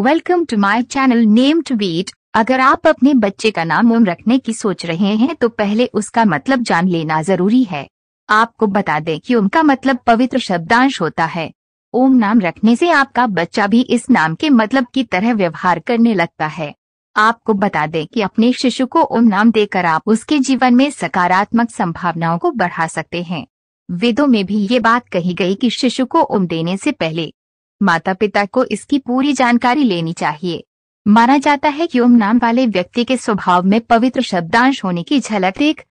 welcome to my channel name to beat अगर आप अपने बच्चे का नाम ओम रखने की सोच रहे हैं तो पहले उसका मतलब जान लेना जरूरी है आपको बता दें कि ओम का मतलब पवित्र शब्दांश होता है ओम नाम रखने से आपका बच्चा भी इस नाम के मतलब की तरह व्यवहार करने लगता है आपको बता दें कि अपने शिशु को ओम नाम देकर आप उसके जीवन में सकारात्मक संभावनाओं को बढ़ा सकते हैं वेदों में भी ये बात कही गई कि शिशु को ओम देने से पहले माता पिता को इसकी पूरी जानकारी लेनी चाहिए माना जाता है कि ओम नाम वाले व्यक्ति के स्वभाव में पवित्र शब्दांश होने की झलक देख